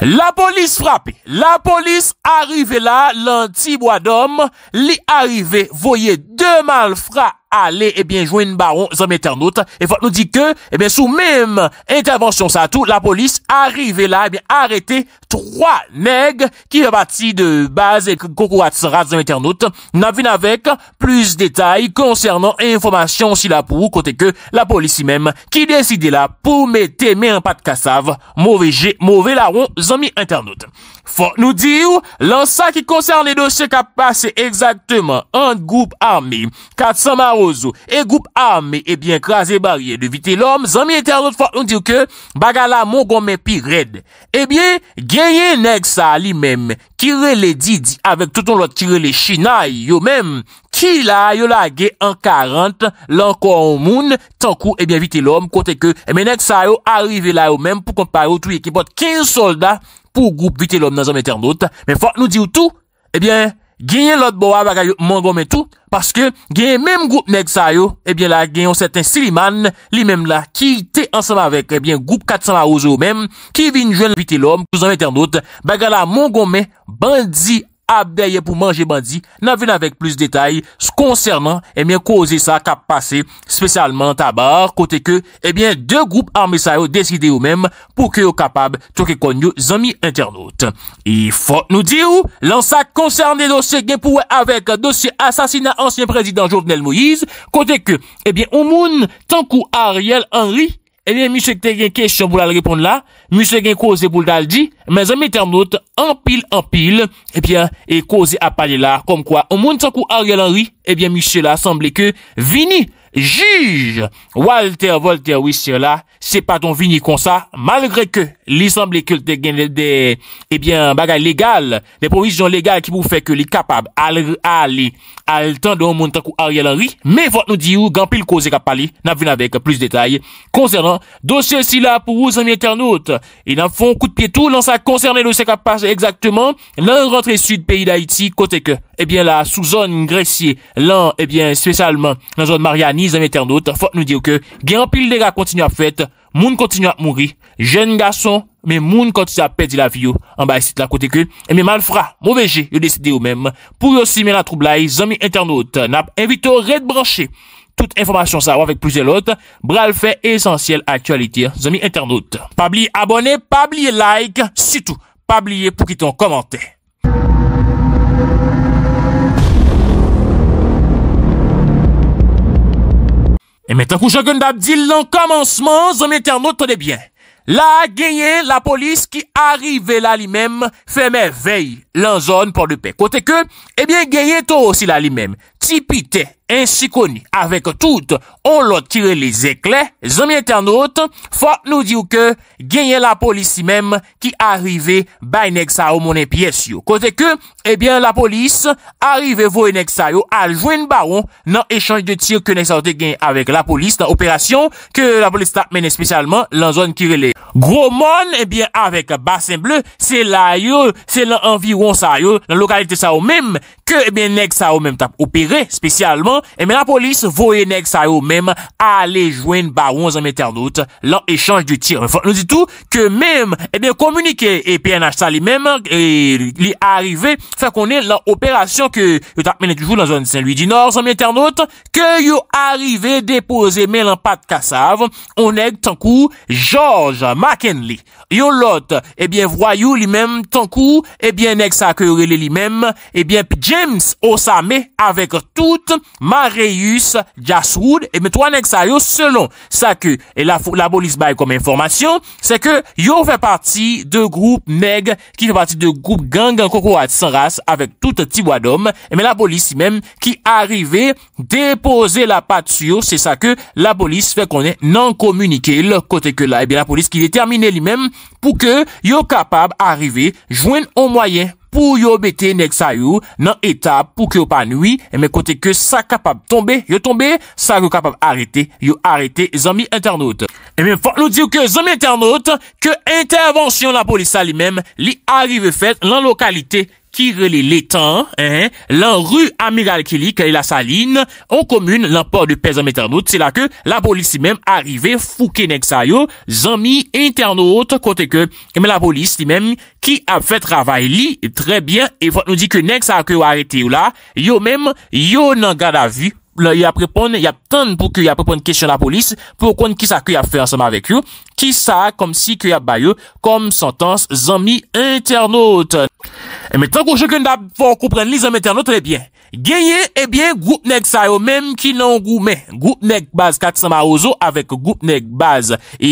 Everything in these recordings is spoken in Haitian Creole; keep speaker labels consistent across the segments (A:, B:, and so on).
A: La polis frape, la polis arive la lantibwa dom, li arive voye deman frape. aller et eh bien une baron zombie internaute et faut nous dit que et eh bien sous même intervention ça tout la police arrivée là et eh bien arrêté trois nègres qui avaient bâti de base et Kokoat zombie internaute avec plus de détails concernant information si la pour côté que la police même qui décide là pour mettre mais un pas de cassave mauvais G, mauvais larron zombie internaute Fok nou dir, lan sa ki konserne dosye ka pase ekzakteman an goup arme, katsan marozo, e goup arme, ebyen kras e barye devite lom, zanmi eten lot fok nou dir ke, bagala mongon men pi red. Ebyen, genye neg sa li mem, kire le didi avek touton lot kire le shina yo mem. Ki la yo la ge an 40, lanko an moun, tankou ebyen eh Vite Lom, kote ke menek eh sa yo arive la yo men pou kompare ou tou yekipot 15 solda pou goup Vite Lom nan zon meternot. Men fok nou di ou tou, ebyen eh genye lout bowa baga yo Mongome tou, paske genye menm goup menek sa yo, ebyen la genyon seten siliman li menm la ki te ansam avek ebyen goup 411 yo menm, ki vin jwen Vite Lom nan zon meternot, baga la Mongome bandi. Abdeye pou manje bandi nan ven avèk plus detay S'koncernan, ebyen, eh kou ose sa kap pase Spesyalman tabar, kote ke, ebyen, eh De groupe armé sa yo deside yo mèm Pou ke yo kapab toke konyo zami internaute I fote nou di ou, lan sa koncernan de dosye Gen pou avèk dosye asasina ansyen prezident Jovenel Moïse Kote ke, ebyen, eh ou moun, tankou Ariel Henry Ebyen, eh Misek ten gen kèsyon pou la lè repond la. Misek gen kòse pou lè dal di. Men zan metè an not, an pil an pil, epyen, eh e kòse apalè la. Kom kwa, ou moun sankou Ariel Henry, epyen, Misek la, sanble ke vini. juj, Walter, Walter wist se la, se paton vini kon eh sa malgre ke li sanble ke gen de, ebyen, bagay legal, de provisyon legal ki pou fe ke li kapab a li al tan do moun takou a rialan ri me vot nou di ou, gampil ko ze kapali nan voun avek plus detay, koncernan dosye si la pou ouz an mi eternout e nan fon kout pietou, nan sa koncernan dosye kapal exactement, nan rentre sud peyi da iti, kote ke ebyen la souzon gresye, lan ebyen spesalman, nan zon mariani Zomi internaut, fote nou diyo ke Gyan pil dega kontinu ap fet, moun kontinu ap mouri Jen gason, men moun kontinu ap pet Di la viyo, ambay sit la kote kul E men manfra, mou veje, yo deside yo mem Pou yo simen la troublai, e zomi internaut Nap evite ou red branche Tout informasyon sa avan vek plus elot Bral fe esensyel aktualite Zomi internaut Pabli abone, pabli like, sitou Pabli pou ki ton komante E mette pou Chagoun Dabdil, nan komanseman, zon mette an notre de byen. La genye, la polis ki arive la li mem, fèmè veyye. lan zon por de pe. Kote ke, ebyen eh genye to osil a li mem, tipite, ensi koni, avek tout, on lot kire li zekle, zomi etan not, fok nou diw ke, genye la polisi mem ki arive bay neksa ou mounen piye syo. Kote ke, ebyen eh la polis, arive vo e neksa yo, aljwen baron, nan echange de tir ke neksa ote genye avek la polis nan operasyon, ke la polis ta men espesyalman lan zon kire li. Gromoun, ebyen eh avek basen bleu, se la yo, se lan anviron Bon sa yo nan lokalite sa yo mem ke ebyen eh neg sa yo mem tap opere spesyalman, ebyen eh la polis voye neg sa yo mem ale jwen baron zanmye ternote lan echange du tir, nou ditou ke mem ebyen eh komunike e PNH sa li mem e li arive fa konen la operasyon ke yo tap mene kujou nan zon Saint-Louis-du-Nord zanmye ternote ke yo arive depoze men lan pat kasav on neg tankou George McKinley yo lot ebyen voyou li mem tankou ebyen neg Sa ke yo gele li mem, e eh bie jems osame avèk tout Mareus Jaswood. E mè tou anek sa yo, selon sa ke, e la bolis baye kom informasyon, se ke yo fè parti de group meg, ki fè parti de group gang, gang koko ati san ras, avèk tout ti wadom, e mè la bolis si mem ki arive depose la pat su yo. Se sa ke, la bolis fè konen nan komunike l kote ke la. E bie la bolis ki vè termine li mem pou ke yo kapab arive jwen o mwayen. pou yo bete nek sa yo nan eta pou ki yo pa nwi, e men kote ke sa kapab tombe, yo tombe, sa yo kapab arete, yo arete zami internaute. E men fok nou diyo ke zami internaute, ke intervensyon la polisa li men li arrive fet nan lokalite, ki rele letan, lan ru Amiral Kili, ke la saline, an komune, lan por de pez an meternote, se la ke, la polis si menm, arive fouke nek sa yo, zanmi, eternote, kote ke, men la polis si menm, ki ap fet ravay li, tre bien, e fote nou di ke, nek sa a ke yo arete yo la, yo menm, yo nan gada vi, la yo ap repon, yo ap ton pou ke, yo ap repon kesyon la polis, pou kon ki sa a ke yo ap fe ansama vek yo, ki sa, kom si ke yo ap bayo, kom santans, zanmi, eternote, E metan kou cheken da fò koupren li zanmè ternote, ebyen, genye ebyen, goupnèk sa yo mèm ki nan goupnèk, goupnèk baz katsama ozo avèk goupnèk baz e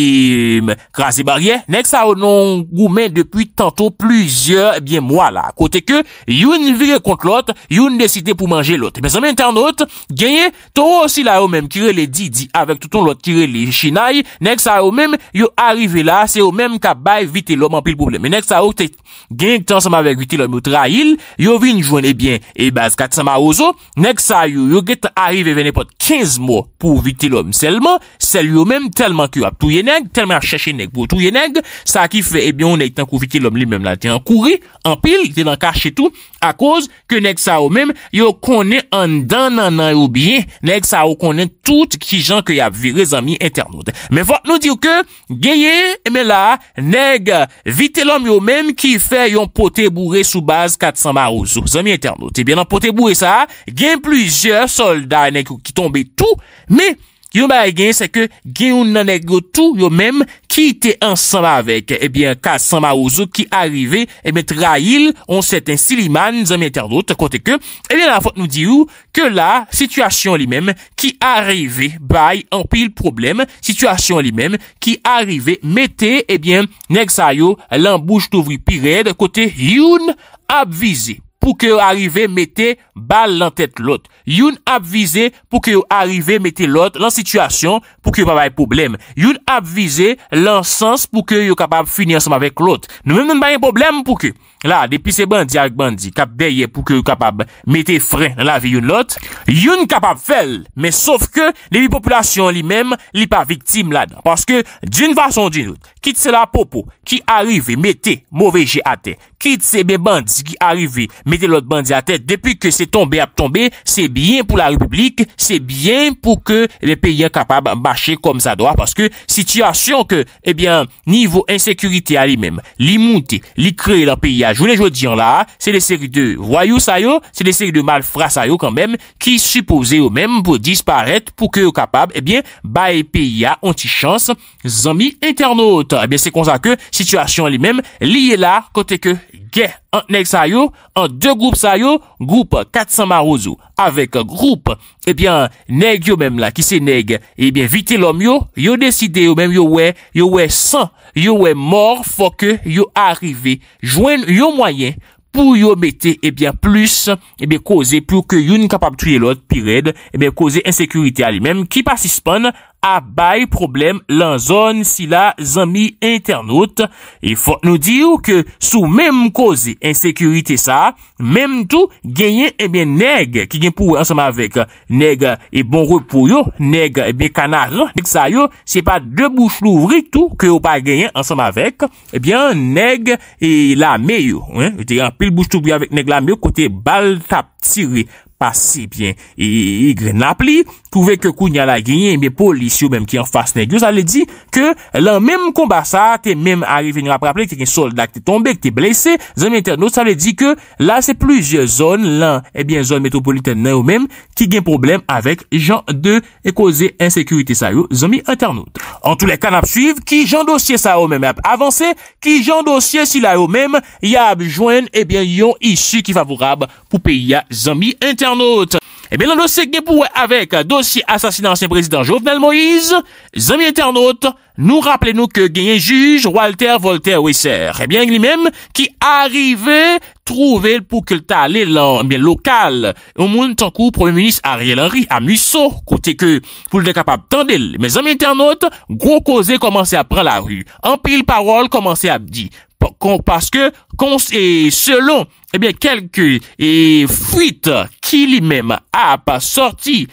A: krasi barye, nèk sa yo nan goupnèk depuy tantò plüzyò, ebyen, mwala, kote ke youn vire kont lòt, youn desite pou manje lòt, ebyen, zanmè ternote genye, to osi la yo mèm kire le didi avèk touton lòt kire le shinay, nèk sa yo mèm, yo arrive la, se yo mèm ka bay vite lòm an vek vitilom yo trail, yo vin jwene ebyen eh ebaz eh katsama ozo, neg sa yo, yo get arive venepot 15 mo pou vitilom selman, sel yo menm telman ki yo ap touye neg, telman a chache neg pou touye neg, sa ki fe, ebyen, yo neyten kou vitilom li menm la, te an kouri, an pil, te an kache etou, a koz, ke neg sa yo menm, yo kone an dan nan nan yo bie, neg sa yo kone tout ki jan ke ya vire zami internoten. Men vat nou diyo ke, geye, eh men la, neg, vitilom yo menm ki fe yon pote Poteboure soubaz 400 marouzou. Zomi eterno, tebyen eh an poteboure sa, gen plujer solda anekou ki tombe tou, me... Yon ba e gen se ke gen yon nanegro tou yon menm ki ite ansama avek. Ebyen, eh kas sama ouzo ki arive, ebyen, eh tra il, on seten siliman, zanmen terdot, kote ke. Ebyen, eh la fote nou di ou, ke la, situasyon li menm, ki arive, bay, anpil problem, situasyon li menm, ki arive, mette, ebyen, neg sayo, lanbouj tovri pired, kote yon abvize. pou ke yo arrive mette bal lan tet lot. Yon ap vize pou ke yo arrive mette lot lan sitwasyon pou ke yo pa baye poublem. Yon ap vize lan sans pou ke yo kapab finye ansama vek lot. Nou men moun baye poublem pou ke. La, depi se bandi ak bandi kap deye pou ke yo kapab mette fre nan la vi yon lot. Yon kapab fel, me sauf ke le bi populasyon li mem li pa viktim la dan. Paske, din vason din out, kit se la popo ki arrive mette moveje ate. Kit se be bandi ki arrive mette. l'autre bandit à tête. Depuis que c'est tombé à tomber, c'est bien pour la République, c'est bien pour que les pays incapables capable marcher comme ça doit, parce que situation que, eh bien, niveau insécurité à lui-même, lui monter, lui créer le pays à jouer en là, c'est les séries de voyous ça c'est les séries de malfrats ça quand même, qui supposés eux-mêmes pour disparaître, pour que capables, eh bien, bah et pays à anti-chance, amis, internautes. Eh bien, c'est comme ça que situation lui-même, liée là, côté que Kè, an tnèk sa yo, an dè group sa yo, group 400 marouzou, avèk group, ebyen, neg yo mèm la, ki se neg, ebyen, vite lòm yo, yo deside yo mèm, yo wè, yo wè san, yo wè mor, fò kè, yo arrivè, jwen yo mwanyè, pou yo metè, ebyen, plus, ebyen, kòzè, pou kè yo nkapap tuye lòt, pi red, ebyen, kòzè, ensekurite a li mèm, ki pasi span, Abay problem lan zon si la zami internot. E fote nou diyo ke sou mem kozi ensekurite sa, mem tou genyen ebyen eh neg ki gen pouwe ansam avek. Neg e bon repou yo, neg ebyen eh kanal. Dek sa yo, se pa de bouche louvri tou ke yo pa genyen ansam avek, ebyen neg e la meyo. E diyan, pil bouche louvri avek neg la meyo kote bal tap tiri. pas si bien. E yi gre napli, pouve ke kou nye la genye, e mi polis yo menm ki an fas negyo, sa le di ke lan menm kombasa, te menm ari venye rapraple, ki gen soldat te tombe, ki te blese, zan mi interno, sa le di ke la se plouzyon zon, lan e eh bien zon metropolitane nan yo menm, ki gen problem avek jan de e koze ensekurite sa yo, zan mi interno. An tou le kan ap suiv, ki jan dosye sa yo menm ap avanse, ki jan dosye si la yo menm, ya abjwen, e eh bien yon isu ki favorab pou pe ya zan mi interno. Eh bien, dans le pour avec dossier assassinat ancien président Jovenel Moïse, amis internautes, nous rappelez-nous que gagné juge Walter Voltaire Wisser. Eh bien, lui-même, qui arrivait trouver pour que t'allais bien, local. Au moins, tant coup, premier ministre Ariel Henry à Musso, côté que, vous le capable d'entendre, mes amis internautes, gros causé commençait à prendre la rue. En pile parole commençait à dire. Parce que, selon eh bien, quelques fuites qui lui-même a pas sorti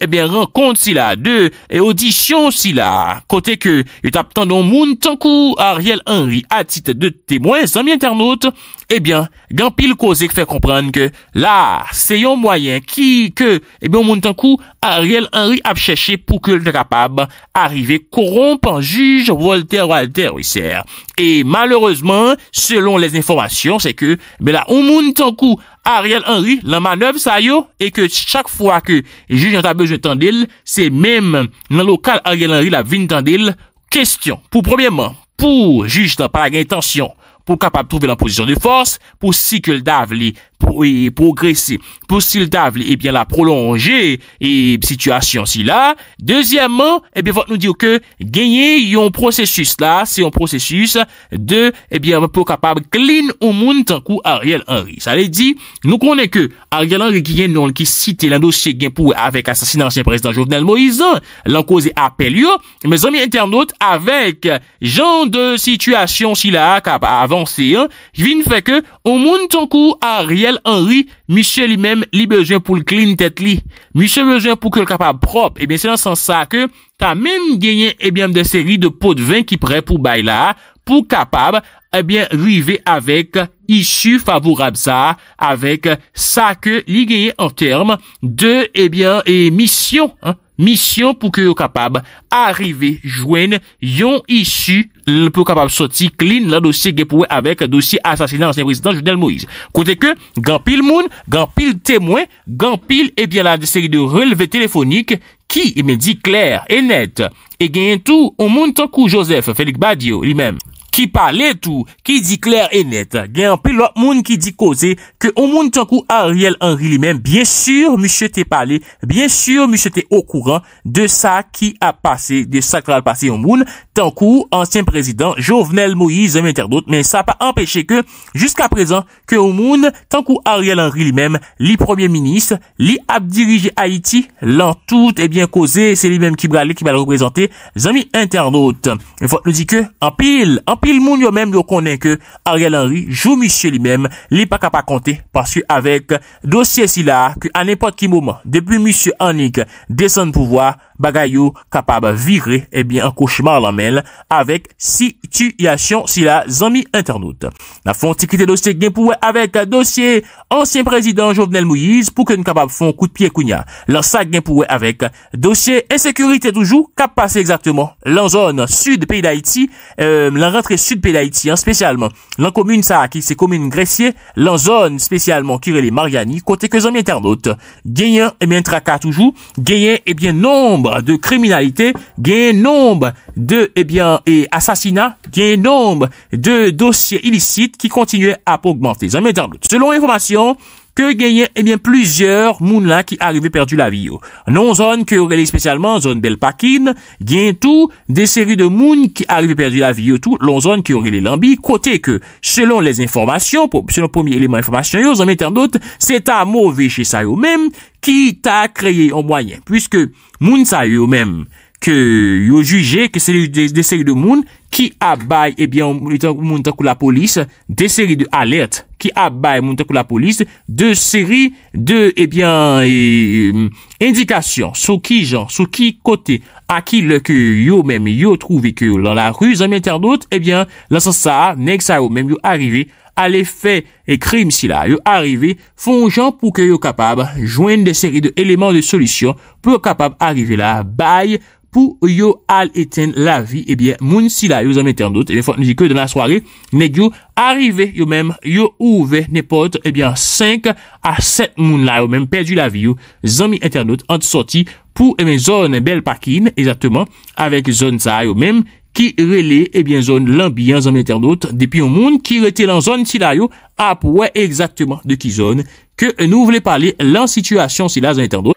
A: Eh de renkont si la, de eodisyon si la, kote ke et ap tando moun tankou Ariel Henry a tit de temwen zami internaute, ebyen, gampil koze ke fè komprende ke la seyon mwayen ki ke, ebyen moun tankou Ariel Henry ap chèche pou ke lte kapab arive koromp an juj Voltaire-Voltaire-Risser. E maloureseman, selon les informasyon, se ke, ebyen eh la moun tankou Ariel Ariel Henry, la manoeuvre sa yo, e ke chak fwa ke jujit anta bezou tan dil, se menm nan lokal Ariel Henry la vin tan dil, kestyon pou premierman, pou jujit an pala gen tansyon, pou kapap touvel an pozisyon de fors, pou si ke l'dav li lanser, progresi, pou s'il d'avle eh la prolonje situasyon si la. Dezyèmman, eh vote nou diyo ke genye yon prosesus la, se yon prosesus de eh pou kapab glin ou moun tankou Ariel Henry. Sa le di, nou konen ke Ariel Henry ki gen nou, ki site lando Che Guepou avèk asasinansyen prezident Jovenel Moïse, lanko zè apel yon, mè zèmè internaut avèk jan de situasyon si la kapab avansè, vin fè ke ou moun tankou Ariel Anri, misè li mèm li bejè pou l'klin tèt li, misè bejè pou kèl kapab prop, e bè sè nan san sa ke ta mèm genye e bèm de seri de pot de vin ki prè pou bay la pou kapab e eh bèm rivè avèk issu favorab sa avèk sa ke li genye an term de e eh bèm é misyon. Misyon pou ke yo kapab arive, jwen, yon isu, l pou kapab soti klin la dosye gepowe avek dosye asasina ansen prezident Joudel Moïse. Kote ke, gampil moun, gampil temwen, gampil ebyen eh la seri de releve telefonik ki eh ime di kler e net. E genyen tou, ou moun tankou Joseph Félix Badiou li mèm. qui parlait tout, qui dit clair et net, gen an pe qui moun qui dit causer que au moun Ariel Henry lui-même, bien sûr, monsieur te parlé, bien sûr, monsieur te au courant de ça qui a passé, de ça qui a passé au moun, tankou Ancien président Jovenel Moïse, men mais mais ça n'a pas empêché que, jusqu'à présent, que monde, moun Ariel Henry lui-même, li premier ministre, li haïti Haïti, l'entoute, lan tout, bien koze, c'est lui-même qui brale, va va représenter, zami internaute. faut nous dire que, en pile, en pile, il moun yo mèm yo konen ke Ariel Henry jou misye li mèm li pa kapa kante paske avek dosye sila ki an epot ki moum debi misye Anik desen pouvoi bagay yo kapab vire ebyen eh kouchman lamen avèk si tu yasyon sila zami internaute. La fon tikite dosye gen pouve avèk dosye ansyen prezident Jovenel Moïse pouke nou kapab fon kout piè kounya. Lan sa gen pouve avèk dosye e sekurite toujou kap pase exaktèman lan zon sud peyi d'Haïti euh, lan rentre sud commune d'Haïti hein, spécialement, La commune, ça, sa c'est se spécialement qui zone, spécialement, qui les Mariani, kote que zon internaute. Eh bien, tracas toujours, eh bien nombre de criminalités, gagnant nombre de et eh bien, et assassinats, gagnant nombre de dossiers illicites qui à à augmenter un internaute. Selon l'information ke genyen, ebyen, plusieurs moun la ki arive perdu la vi yo. Non zon ke yore li spesyalman, zon bel pakine, genyen tou, de seri de moun ki arive perdu la vi yo tou, lon zon ke yore li lambi, kote ke, selon les informasyon, selon premier eleman informasyon yo, zon meten dote, se ta mou veche sa yo mem, ki ta kreye en mwanyen. Puiske moun sa yo mem, ke yo juje ke se li de seri de moun, ki abay eh moun takou la polis de seri de alert ki abay moun takou la polis de seri de indikasyon sou ki jan, sou ki kote a ki yo menm yo trouve ki yo lan la ruz, a mwen ternot lan sa sa, nek sa yo menm yo arive ale fe krem si la yo arive fon jan pou ki yo kapab jwen de seri de eleman de solisyon pou kapab arive la bay pou yo al eten la vi eh moun si la Zanmi internet, jen fote e nou di ke dan la soare, nek yo arive yo menm, yo ouve nepot, ebyen 5 a 7 moun la yo menm, perdi la vi yo Zanmi internet, ant sorti pou ebyen eh zon Belpakine, ezatman, avek zon Tsa yo menm, ki rele, ebyen eh zon Lambian, zanmi internet, depi yo moun ki rete lan zon Tsi la yo, apwe ezatman de ki zon Ke nou vle pale lan situasyon si la zanmi internet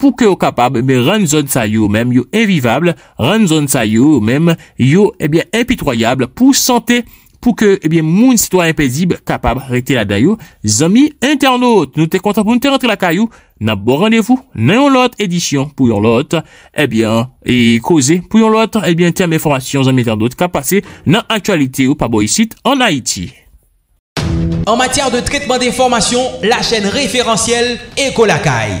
A: pou ke ou kapab mè rèn zon sa yo mèm yo envivable, rèn zon sa yo mèm yo epitroyable eh pou sante, pou ke eh moun sitwa impedib kapab rete la dayo, zami internaut nou te konta pou nou te rentre lakay ou, nan bo rènèvou nan yon lot edisyon pou yon lot, ebyen, eh e koze pou yon lot, ebyen teme informasyon zami internaut kapase nan aktualite ou paboyisit an Haiti. En matyar de tretman de informasyon, la chèn referansyel Eko lakay.